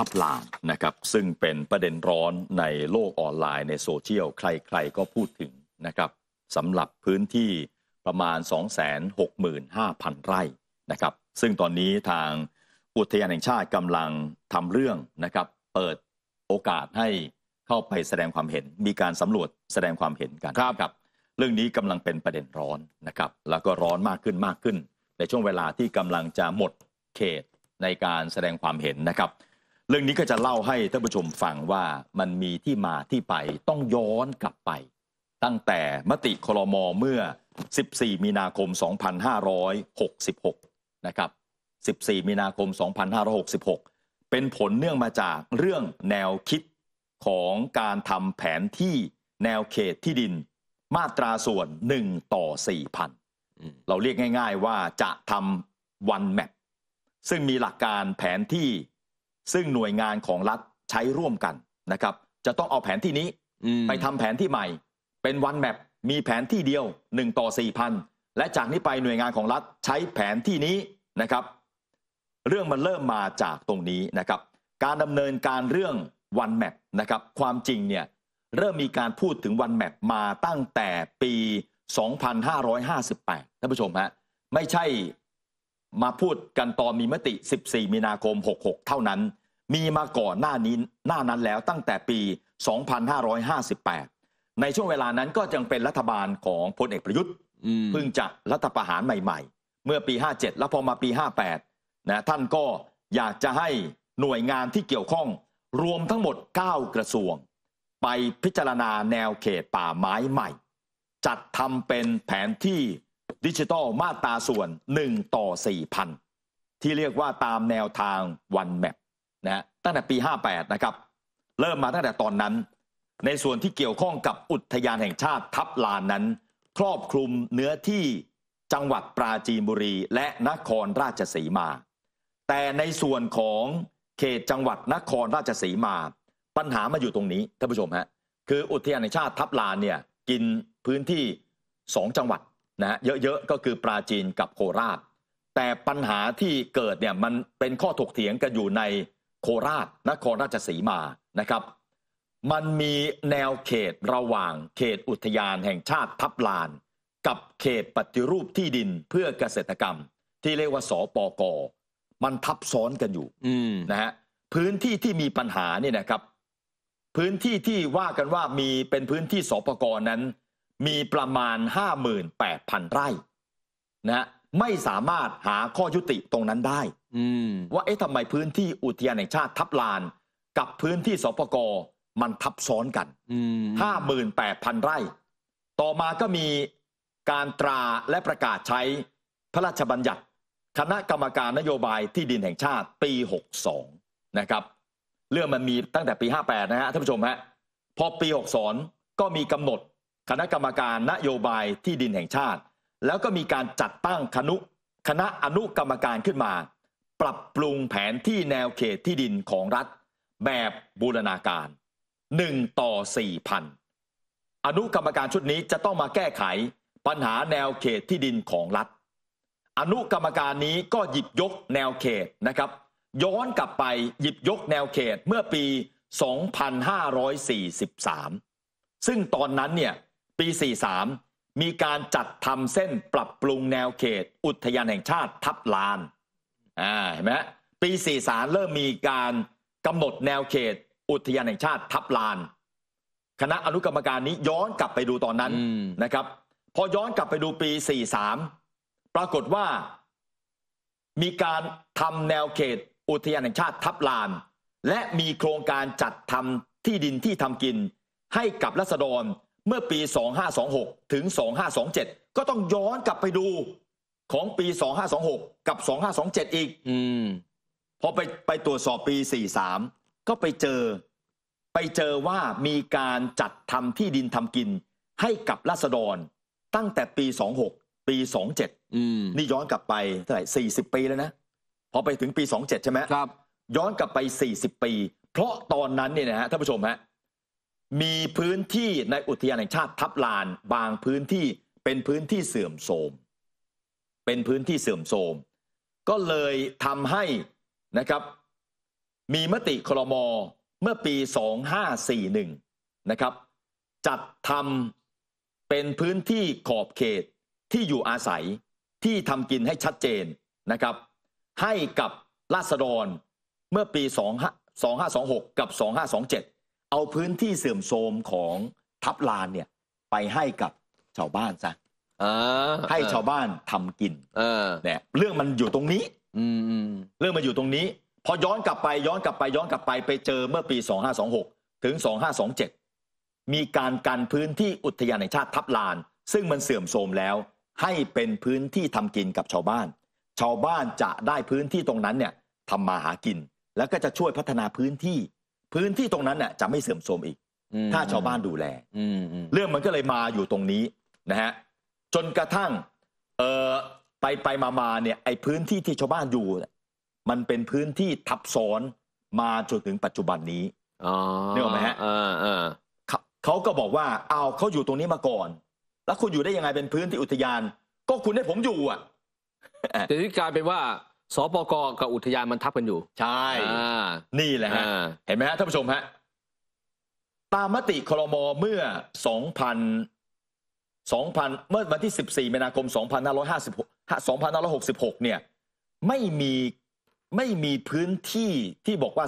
ทับลานนะครับซึ่งเป็นประเด็นร้อนในโลกออนไลน์ในโซเชียลใคร ๆก็พูดถึงนะครับสำหรับพื้นที่ประมาณ 265,000 ไร่นะครับซึ่งตอนนี้ทางอุทยานแห่งชาติกำลังทำเรื่องนะครับเปิดโอกาสให้เข้าไปแสดงความเห็นมีการสำรวจแสดงความเห็นกันครับรบเรื่องนี้กำลังเป็นประเด็นร้อนนะครับแล้วก็ร้อนมากขึ้นมากขึ้น ในช่วงเวลาที่กำลังจะหมดเขตในการแสดงความเห็นนะครับเรื่องนี้ก็จะเล่าให้ท่านผู้ชมฟังว่ามันมีที่มาที่ไปต้องย้อนกลับไป ตั้งแต่มติคลมเมื่อ 14 มีนาคม 2566 นะครับ 14 มีนาคม 2566 เป็นผลเนื่องมาจากเรื่องแนวคิดของการทำแผนที่แนวเขตที่ดินมาตราส่วน 1 ต่อ 4,000เราเรียกง่ายๆว่าจะทำวันแมปซึ่งมีหลักการแผนที่ซึ่งหน่วยงานของรัฐใช้ร่วมกันนะครับจะต้องเอาแผนที่นี้ ไปทำแผนที่ใหม่ เป็นวันแมปมีแผนที่เดียว 1 ต่อ4พันและจากนี้ไปหน่วยงานของรัฐใช้แผนที่นี้นะครับเรื่องมันเริ่มมาจากตรงนี้นะครับการดำเนินการเรื่องวันแมปนะครับความจริงเนี่ยเริ่มมีการพูดถึงวันแมปมาตั้งแต่ปี 2558ท่านผู้ชมฮะไม่ใช่มาพูดกันตอนมีมติ 14 มีนาคม 66 เท่านั้น มีมาก่อนหน้านี้ หน้านั้นแล้วตั้งแต่ปี 2558 ในช่วงเวลานั้นก็ยังเป็นรัฐบาลของพลเอกประยุทธ์เพิ่งจะรัฐประหารใหม่ๆ เมื่อปี 57 แล้วพอมาปี 58 นะท่านก็อยากจะให้หน่วยงานที่เกี่ยวข้องรวมทั้งหมด 9 กระทรวง ไปพิจารณาแนวเขตป่าไม้ใหม่ จัดทำเป็นแผนที่ดิจิตอลมาตราส่วน 1 ต่อ 4,000 ที่เรียกว่าตามแนวทางวันแมปนะตั้งแต่ปี 58นะครับเริ่มมาตั้งแต่ตอนนั้น ในส่วนที่เกี่ยวข้องกับอุทยานแห่งชาติทับลานนั้น ครอบคลุมเนื้อที่จังหวัดปราจีนบุรี และนครราชสีมา แต่ในส่วนของเขตจังหวัดนครราชสีมาปัญหามาอยู่ตรงนี้ท่านผู้ชมฮะคืออุทยานแห่งชาติทับลานเนี่ยกินพื้นที่สองจังหวัดนะเยอะๆก็คือปราจีนกับโคราช แต่ปัญหาที่เกิดเนี่ยมันเป็นข้อถกเถียงกันอยู่ในโคราชนครราชสีมานะครับ มันมีแนวเขตระหว่างเขตอุทยานแห่งชาติทับลาน กับเขตปฏิรูปที่ดินเพื่อเกษตรกรรม ที่เรียกว่าสปก มันทับซ้อนกันอยู่นะฮะพื้นที่ที่มีปัญหาเนี่ยนะครับ พื้นที่ที่ว่ากันว่ามีเป็นพื้นที่สปกนั้นมีประมาณ 58,000 ไร่ นะ ไม่สามารถหาข้อยุติตรงนั้นได้ว่า เอ๊ะทำไมพื้นที่อุทยานแห่งชาติทับ ลาน กับพื้นที่สปก มันทับซ้อนกันห้าหมื่นแปดพันไร่ ต่อมาก็มีการตราและประกาศใช้พระราชบัญญัติ คณะกรรมการนโยบายที่ดินแห่งชาติปี62นะครับ เรื่องมันมีตั้งแต่ปี58นะฮะท่านผู้ชมฮะพอปี62ก็มีกำหนดคณะกรรมการนโยบายที่ดินแห่งชาติ แล้วก็มีการจัดตั้งคณะคณะอนุกรรมการขึ้นมา ปรับปรุงแผนที่แนวเขตที่ดินของรัฐแบบบูรณาการ1ต่อ4พันอนุกรรมการชุดนี้จะต้องมาแก้ไขปัญหาแนวเขตที่ดินของรัฐ อนุกรรมการนี้ก็หยิบยกแนวเขตนะครับ ย้อนกลับไปหยิบยกแนวเขตเมื่อปี 2543 ซึ่งตอนนั้นเนี่ยปี 43 มีการจัดทำเส้นปรับปรุงแนวเขตอุทยานแห่งชาติทับลาน อ่าเห็นไหมปี 43เริ่มมีการกำหนดแนวเขตอุทยานแห่งชาติทับลาน คณะอนุกรรมการนี้ย้อนกลับไปดูตอนนั้นนะครับ พอย้อนกลับไปดูปี 43 ปรากฏว่ามีการทำแนวเขตอุทยานแห่งชาติทับลาน และมีโครงการจัดทำที่ดินที่ทำกินให้กับรัษฎรเมื่อปี 2526 ถึง 2527 ก็ต้องย้อนกลับไปดูของปี 2526 กับ 2527 อีก อืมพอไปไปตรวจสอบปี 43 ก็ไปเจอ ไปเจอว่ามีการจัดทำที่ดินทำกิน ให้กับราษฎรตั้งแต่ปี 26 ปี 27อืมนี่ย้อนกลับไปเท่าไหร่ 40 ปีแล้วนะ พอไปถึงปี 27 ใช่ไหมครับ ย้อนกลับไป 40 ปี เพราะตอนนั้นเนี่ยนะฮะท่านผู้ชมฮะมีพื้นที่ในอุทยานแห่งชาติทับลานบางพื้นที่เป็นพื้นที่เสื่อมโทรม เป็นพื้นที่เสื่อมโทรมก็เลยทำให้นะครับมีมติคลมเมื่อปี 2541นะครับจัดทำเป็นพื้นที่ขอบเขตที่อยู่อาศัยที่ทำกินให้ชัดเจนนะครับให้กับราษฎรเมื่อปี 2526 กับ 2527เอาพื้นที่เสื่อมโทรมของทับลานเนี่ยไปให้กับชาวบ้านซะให้ชาวบ้านทำกินเนี่ยเรื่องมันอยู่ตรงนี้อเรื่องมันอยู่ตรงนี้ พอย้อนกลับไปย้อนกลับไปย้อนกลับไปไปเจอเมื่อปี 2526 ถึง 2527 มีการกันพื้นที่อุทยานแห่งชาติทับลาน ซึ่งมันเสื่อมโทรมแล้วให้เป็นพื้นที่ทำกินกับชาวบ้าน ชาวบ้านจะได้พื้นที่ตรงนั้นเนี่ยทำมาหากิน แล้วก็จะช่วยพัฒนาพื้นที่พื้นที่ตรงนั้นน่ยจะไม่เสื่อมโทรมอีกถ้าชาวบ้านดูแลเรื่องมันก็เลยมาอยู่ตรงนี้ นะฮะจนกระทั่ง เออไปไปมามาเนี่ย ไอ้พื้นที่ที่ชาวบ้านอยู่มันเป็นพื้นที่ทับซ้อนมาจนถึงปัจจุบันนี้เนี่ยหรอไหมฮะเขาก็บอกว่า เอาเขาอยู่ตรงนี้มาก่อน แล้วคุณอยู่ได้ยังไงเป็นพื้นที่อุทยาน ก็คุณให้ผมอยู่ อ่ะแต่ที่กลายเป็นว่าสปกกับอุทยานมันทับกันอยู่ ใช่นี่แหละฮะเห็นไหมฮะท่านผู้ชมฮะ ตามมติครมเมื่อ 2,000 2,000 เมื่อวันที่ 14มีนาคม2,556 2,566 เนี่ย ไม่มีไม่มีพื้นที่ที่บอกว่า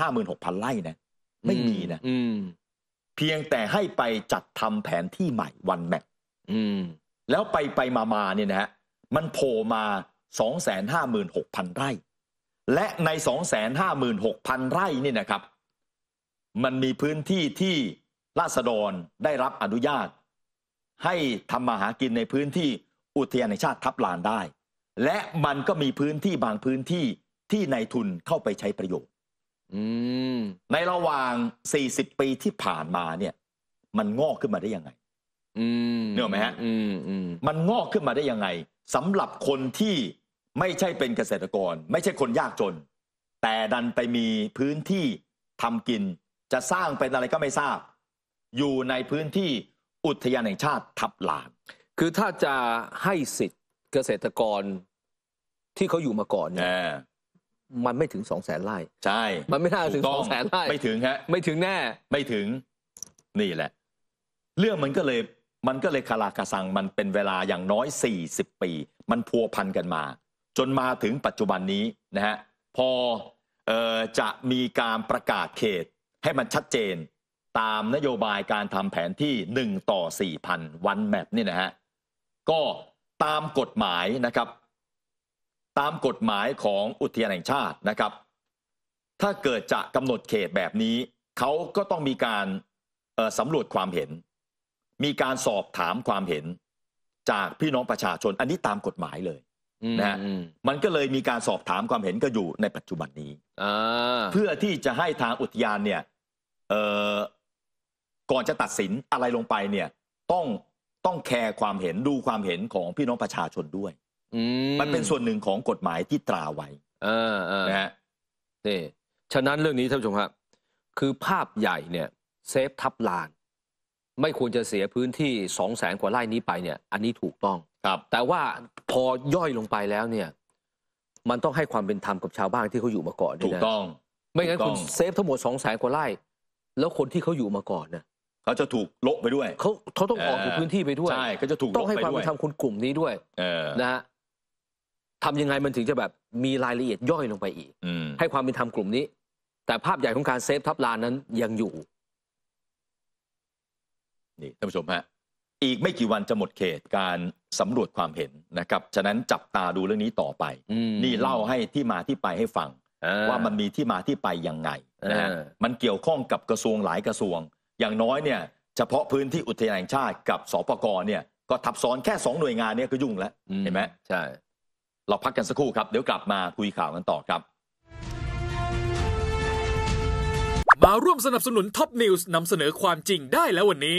256,000ไร่นะไม่มีนะเพียงแต่ให้ไปจัดทำแผนที่ใหม่วันแม็กแล้วไปไปมามาเนี่ยนะฮะมันโผล่มา256,000 ไร่ และใน256,000ไร่นี่นะครับ มันมีพื้นที่ที่ราษฎรได้รับอนุญาต ให้ทำมาหากินในพื้นที่อุทยานแห่งชาติทับลานได้ และมันก็มีพื้นที่บางพื้นที่ที่นายทุนเข้าไปใช้ประโยชน์ในระหว่าง 40 ปีที่ผ่านมาเนี่ย มันงอกขึ้นมาได้ยังไงเนือไหมฮะมันงอกขึ้นมาได้ยังไงสำหรับคนที่ไม่ใช่เป็นเกษตรกร ไม่ใช่คนยากจน แต่ดันไปมีพื้นที่ทำกิน จะสร้างเป็นอะไรก็ไม่ทราบ อยู่ในพื้นที่อุทยานแห่งชาติทับลานคือถ้าจะให้สิทธิ์เกษตรกรที่เขาอยู่มาก่อน เนี่ยมันไม่ถึงสองแสนไร่ใช่มันไม่น่าถึงสองแสนไร่ไม่ถึงฮะไม่ถึงแน่ไม่ถึงนี่แหละ เรื่องมันก็เลยมันก็เลยคาราคาซังมันเป็นเวลาอย่างน้อยสสี่ิบปี มันพัวพันกันมาจนมาถึงปัจจุบันนี้นะฮะพออจะมีการประกาศเขตให้มันชัดเจนตามนโยบายการทำแผนที่1ต่อ4,000วันแมปนี่นะฮะก็ตามกฎหมายนะครับตามกฎหมายของอุทยานแห่งชาตินะครับถ้าเกิดจะกำหนดเขตแบบนี้เขาก็ต้องมีการสำรวจความเห็น มีการสอบถามความเห็นจากพี่น้องประชาชนอันนี้ตามกฎหมายเลยนะฮะมันก็เลยมีการสอบถามความเห็นก็อยู่ในปัจจุบันนี้เพื่อที่จะให้ทางอุทยานเนี่ยก่อนจะตัดสินอะไรลงไปเนี่ยต้องต้องแคร์ความเห็นดูความเห็นของพี่น้องประชาชนด้วยมันเป็นส่วนหนึ่งของกฎหมายที่ตราไว้นะฮะนี่ฉะนั้นเรื่องนี้ท่านผู้ชมครับ คือภาพใหญ่เนี่ย เซฟทับลานไม่ควรจะเสียพื้นที่สองแสนกว่าไร่นี้ไปเนี่ย อันนี้ถูกต้องครับแต่ว่าพอย่อยลงไปแล้วเนี่ย มันต้องให้ความเป็นธรรมกับชาวบ้านที่เขาอยู่มาก่อนด้วยถูกต้อง ไม่งั้นคุณเซฟทั้งหมดสองแสนกว่าไร่ แล้วคนที่เขาอยู่มาก่อนเนี่ยเขาจะถูกโละไปด้วยเขาเขาต้องออกจากพื้นที่ไปด้วยใช่เขาจะถูกต้องให้ความเป็นธรรมคนกลุ่มนี้ด้วย เอนะฮะทำยังไงมันถึงจะแบบมีรายละเอียดย่อยลงไปอีกให้ความเป็นธรรมกลุ่มนี้ แต่ภาพใหญ่ของการเซฟทับลานนั้นยังอยู่ นี่ท่านผู้ชมฮะอีกไม่กี่วันจะหมดเขตการสำรวจความเห็นนะครับฉะนั้นจับตาดูเรื่องนี้ต่อไป นี่เล่าให้ที่มาที่ไปให้ฟัง ว่ามันมีที่มาที่ไปยังไงนะฮะมันเกี่ยวข้องกับกระทรวงหลายกระทรวง อย่างน้อยเนี่ยเฉพาะพื้นที่อุทยานแห่งชาติกับสปกเนี่ยก็ทับซ้อนแค่สองหน่วยงานเนี่ยก็ยุ่งแล้วเห็นไหมใช่เราพักกันสักครู่ครับเดี๋ยวกลับมาคุยข่าวกันต่อครับมาร่วมสนับสนุนท็อปนิวส์นำเสนอความจริงได้แล้ววันนี้